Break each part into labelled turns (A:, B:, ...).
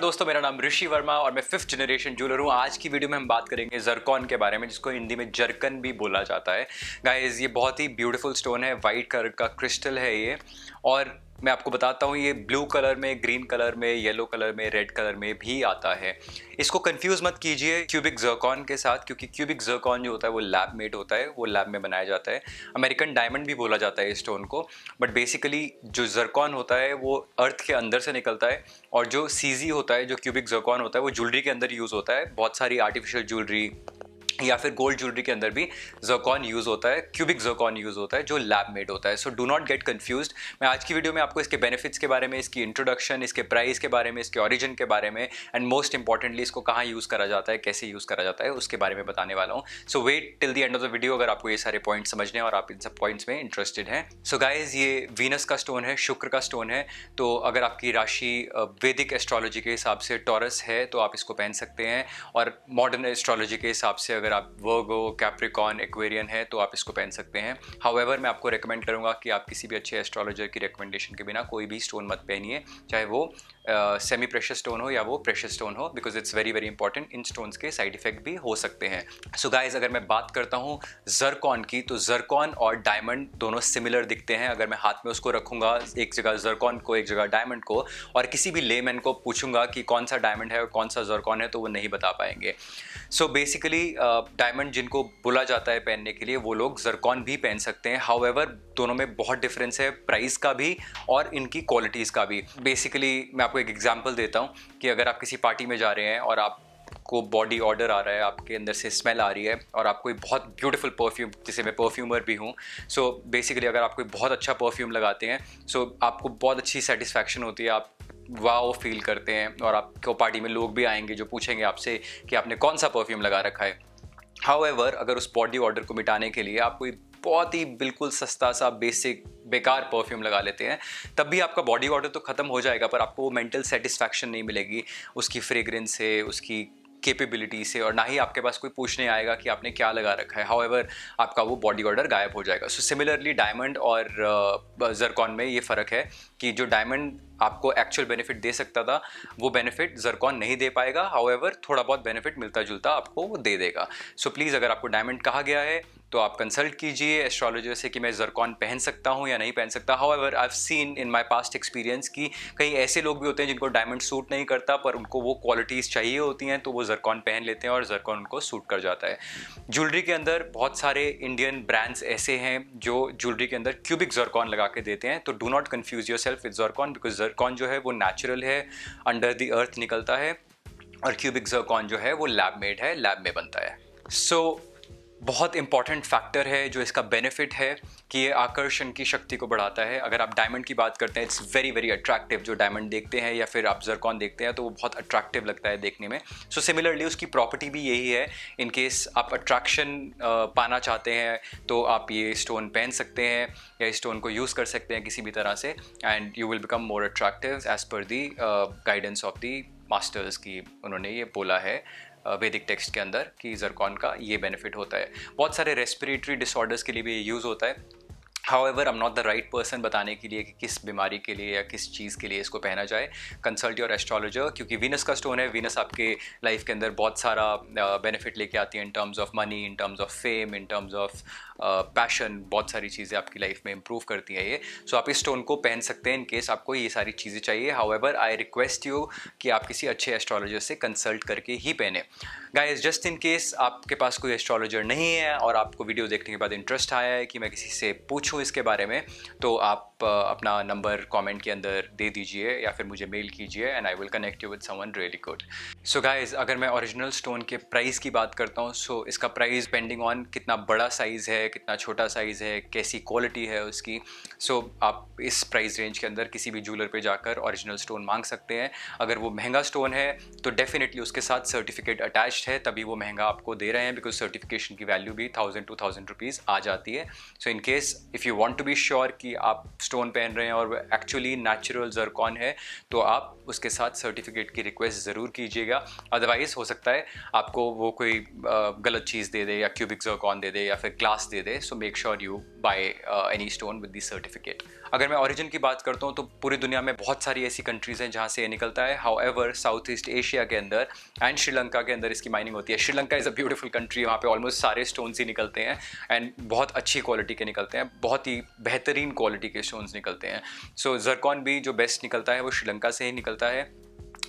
A: नमस्कार दोस्तों मेरा नाम ऋषि वर्मा और मैं फिफ्थ जनरेशन ज्वेलर हूँ आज की वीडियो में हम बात करेंगे जरकॉन के बारे में जिसको हिंदी में जरकन भी बोला जाता है गाइज ये बहुत ही ब्यूटीफुल स्टोन है वाइट कलर का क्रिस्टल है ये और मैं आपको बताता हूँ ये ब्लू कलर में ग्रीन कलर में येलो कलर में रेड कलर में भी आता है इसको कंफ्यूज मत कीजिए क्यूबिक जर्कॉन के साथ क्योंकि क्यूबिक जर्कॉन जो होता है वो लैब मेड होता है वो लैब में बनाया जाता है अमेरिकन डायमंड भी बोला जाता है इस स्टोन को बट बेसिकली जो जर्कॉन होता है वो अर्थ के अंदर से निकलता है और जो सीजी होता है जो क्यूबिक जर्कॉन होता है वो ज्वेलरी के अंदर यूज़ होता है बहुत सारी आर्टिफिशियल ज्वेलरी या फिर गोल्ड ज्वेलरी के अंदर भी जोकॉन यूज़ होता है क्यूबिक जोकॉन यूज़ होता है जो लैब मेड होता है so do not get confuse मैं आज की वीडियो में आपको इसके बेनिफिट्स के बारे में इसकी इंट्रोडक्शन इसके प्राइस के बारे में इसके ऑरिजिन के बारे में एंड मोस्ट इंपॉर्टेंटली इसको कहाँ यूज़ करा जाता है कैसे यूज़ करा जाता है उसके बारे में बताने वाला हूँ so wait till the end of the video अगर आपको ये सारे पॉइंट समझने और आप इन सब पॉइंट्स में इंटरेस्टेड हैं सो गाइज ये वीनस का स्टोन है शुक्र का स्टोन है तो अगर आपकी राशि वैदिक एस्ट्रोलॉजी के हिसाब से टॉरस है तो आप इसको पहन सकते हैं और मॉडर्न एस्ट्रोलॉजी के हिसाब से अगर अगर आप वर्गो कैप्रिकॉन एक्वेरियन है तो आप इसको पहन सकते हैं हाउएवर मैं आपको रिकमेंड करूँगा कि आप किसी भी अच्छे एस्ट्रोलॉजर की रिकमेंडेशन के बिना कोई भी स्टोन मत पहनिए चाहे वो सेमी प्रेशर स्टोन हो या वो प्रेशर स्टोन हो because it's very very important in stones के साइड इफेक्ट भी हो सकते हैं सो गाइज अगर मैं बात करता हूँ जरकॉन की तो जरकॉन और डायमंड दोनों सिमिलर दिखते हैं अगर मैं हाथ में उसको रखूंगा एक जगह जरकॉन को एक जगह डायमंड को और किसी भी लेमैन को पूछूंगा कि कौन सा डायमंड है और कौन सा जरकॉन है तो वो नहीं बता पाएंगे सो बेसिकली डायमंड जिनको बोला जाता है पहनने के लिए वो लोग जरकॉन भी पहन सकते हैं हाउ दोनों में बहुत डिफरेंस है प्राइस का भी और इनकी क्वालिटीज़ का भी बेसिकली मैं आपको एक एग्जाम्पल देता हूँ कि अगर आप किसी पार्टी में जा रहे हैं और आप आपको बॉडी ऑर्डर आ रहा है आपके अंदर से स्मेल आ रही है और आप कोई बहुत ब्यूटीफुल परफ्यूम जिसे मैं परफ्यूमर भी हूँ सो बेसिकली अगर आप कोई बहुत अच्छा परफ्यूम लगाते हैं सो so, आपको बहुत अच्छी सेटिस्फैक्शन होती है आप वाओ फील करते हैं और आपको पार्टी में लोग भी आएंगे जो पूछेंगे आपसे कि आपने कौन सा परफ्यूम लगा रखा है हाउएवर अगर उस बॉडी ऑर्डर को मिटाने के लिए आप कोई बहुत ही बिल्कुल सस्ता सा बेसिक बेकार परफ्यूम लगा लेते हैं तब भी आपका बॉडी ऑर्डर तो ख़त्म हो जाएगा पर आपको वो मेंटल सेटिस्फैक्शन नहीं मिलेगी उसकी फ्रेगरेंस से उसकी कैपेबिलिटी से और ना ही आपके पास कोई पूछने आएगा कि आपने क्या लगा रखा है हाउ एवर आपका वो बॉडी ऑर्डर गायब हो जाएगा सो सिमिलरली डायमंड और जरकॉन uh, में ये फ़र्क है कि जो डायमंड आपको एक्चुअल बेनिफिट दे सकता था वो बेनिफिट जरकॉन नहीं दे पाएगा हाउ एवर थोड़ा बहुत बेनिफिट मिलता जुलता आपको वो दे देगा सो so प्लीज़ अगर आपको डायमंड कहा गया है तो आप कंसल्ट कीजिए एस्ट्रोलॉजर से कि मैं जरकॉन पहन सकता हूँ या नहीं पहन सकता however I seen in my past experience कि कहीं ऐसे लोग भी होते हैं जिनको डायमंड सूट नहीं करता पर उनको वो क्वालिटीज़ चाहिए होती हैं तो वो जरकॉन पहन लेते हैं और जरकॉन उनको सूट कर जाता है ज्वेलरी के अंदर बहुत सारे इंडियन ब्रांड्स ऐसे हैं जो ज्वेलरी के अंदर क्यूबिक जरकॉन लगा के देते हैं तो do not confuse your self with zircon because zircon जो है वो नेचुरल है अंडर द अर्थ निकलता है और क्यूबिक जरकॉन जो है वो लैब मेड है लैब में बनता है सो so, बहुत इंपॉर्टेंट फैक्टर है जो इसका बेनिफिट है कि ये आकर्षण की शक्ति को बढ़ाता है अगर आप डायमंड की बात करते हैं इट्स वेरी वेरी अट्रैक्टिव जो डायमंड देखते हैं या फिर आप जरकॉन देखते हैं तो वो बहुत अट्रैक्टिव लगता है देखने में सो so, सिमिलरली उसकी प्रॉपर्टी भी यही है इन केस आप अट्रैक्शन पाना चाहते हैं तो आप ये स्टोन पहन सकते हैं या स्टोन को यूज़ कर सकते हैं किसी भी तरह से and you will become more attractive as per the guidance of the masters की उन्होंने ये बोला है वैदिक टेक्स्ट के अंदर कि जरकॉन का ये बेनिफिट होता है बहुत सारे रेस्पिरेटरी डिसऑर्डर्स के लिए भी ये यूज़ होता है however am not the right person बताने के लिए कि किस बीमारी के लिए या किस चीज़ के लिए इसको पहना जाए कंसल्ट योर एस्ट्रोलॉजर क्योंकि वीनस का स्टोन है वीनस आपके लाइफ के अंदर बहुत सारा बेनिफिट लेके आती है in terms of money in terms of fame in terms of passion बहुत सारी चीज़ें आपकी लाइफ में इंप्रूव करती हैं ये सो so आप इस स्टोन को पहन सकते हैं इन केस आपको ये सारी चीज़ें चाहिए however I request you कि आप किसी अच्छे एस्ट्रोलॉजर से कंसल्ट करके ही पहने गाइज जस्ट इन केस आपके पास कोई एस्ट्रोलॉजर नहीं है और आपको वीडियो देखने के बाद इंटरेस्ट आया है कि मैं किसी से पूछूँ हूँ इसके बारे में तो आप आप अपना नंबर कमेंट के अंदर दे दीजिए या फिर मुझे मेल कीजिए and I will connect you with someone really good so guys अगर मैं ओरिजिनल स्टोन के प्राइस की बात करता हूँ सो so इसका प्राइस पेंडिंग ऑन कितना बड़ा साइज़ है कितना छोटा साइज़ है कैसी क्वालिटी है उसकी सो so, आप इस प्राइस रेंज के अंदर किसी भी ज्वेलर पर जाकर ओरिजिनल स्टोन मांग सकते हैं अगर वो महंगा स्टोन है तो डेफिनेटली उसके साथ सर्टिफिकेट अटैच है तभी वो महंगा आपको दे रहे हैं बिकॉज सर्टिफिकेशन की वैल्यू भी थाउजेंड टू थाउजेंड रुपीज़ आ जाती है so in case if you want to be sure कि आप स्टोन पहन रहे हैं और एक्चुअली नेचुरल जरकॉन है तो आप उसके साथ सर्टिफिकेट की रिक्वेस्ट ज़रूर कीजिएगा अदरवाइज़ हो सकता है आपको वो कोई गलत चीज़ दे दे या क्यूबिक जरकॉन दे दे या फिर ग्लास दे दे so make sure you buy any stone with the certificate अगर मैं ऑरिजिन की बात करता हूँ तो पूरी दुनिया में बहुत सारी ऐसी कंट्रीज़ हैं जहाँ से ये निकलता है however South East Asia के अंदर एंड श्रीलंका के अंदर इसकी माइनिंग होती है Sri Lanka is a beautiful country वहाँ पे ऑलमोस्ट सारे स्टोन्स ही निकलते हैं एंड बहुत अच्छी क्वालिटी के निकलते हैं बहुत ही बेहतरीन क्वालिटी के स्टोन स्टोन्स निकलते हैं सो so, जरकॉन भी जो बेस्ट निकलता है वो श्रीलंका से ही निकलता है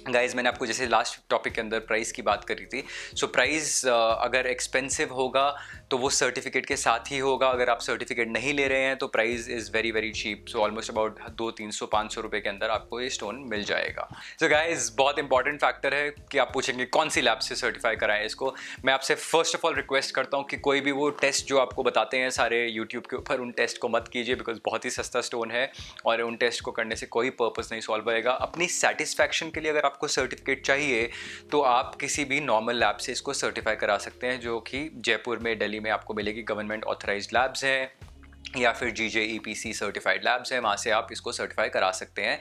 A: गाइज मैंने आपको जैसे लास्ट टॉपिक के अंदर प्राइस की बात करी थी सो so, प्राइस uh, अगर एक्सपेंसिव होगा तो वो सर्टिफिकेट के साथ ही होगा अगर आप सर्टिफिकेट नहीं ले रहे हैं तो price is very very cheap so almost about दो तीन सौ पाँच सौ रुपये के अंदर आपको ये स्टोन मिल जाएगा सो so, गाइज बहुत इंपॉर्टेंट फैक्टर है कि आप पूछेंगे कौन सी लैब से सर्टिफाई कराएं इसको मैं आपसे फर्स्ट ऑफ ऑल रिक्वेस्ट करता हूँ कि कोई भी वो टेस्ट जो आपको बताते हैं सारे यूट्यूब के ऊपर उन टेस्ट को मत कीजिए बिकॉज बहुत ही सस्ता स्टोन है और उन टेस्ट को करने से कोई पर्पज़ नहीं सॉल्व होएगा अपनी सेटिस्फैक्शन के लिए अगर आपको सर्टिफिकेट चाहिए तो आप किसी भी नॉर्मल लैब से इसको सर्टिफाई करा सकते हैं जो कि जयपुर में दिल्ली में आपको मिलेगी गवर्नमेंट ऑथराइज लैब्स हैं या फिर G J E P C certified labs हैं वहाँ से आप इसको सर्टिफाई करा सकते हैं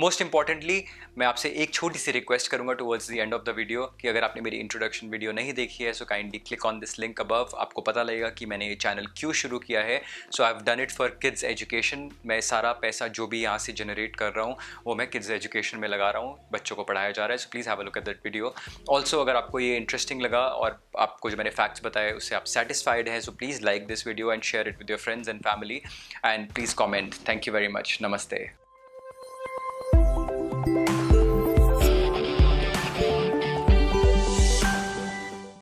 A: मोस्ट इंपॉर्टेंटली मैं आपसे एक छोटी सी रिक्वेस्ट करूँगा towards the end of the video कि अगर आपने मेरी इंट्रोडक्शन वीडियो नहीं देखी है so kindly click on this link above आपको पता लगेगा कि मैंने ये चैनल क्यों शुरू किया है so I have done it for kids education मैं सारा पैसा जो भी यहाँ से जनरेट कर रहा हूँ वो मैं किड्स एजुकेशन में लगा रहा हूँ बच्चों को पढ़ाया जा रहा है so please have a look at that video also अगर आपको ये इंटरेस्टिंग लगा और आपको जो मैंने फैक्ट्स बताए उससे आप सेटिस्फाइड हैं so please like this video and share it with your friends and family and please comment. Thank you very much. Namaste.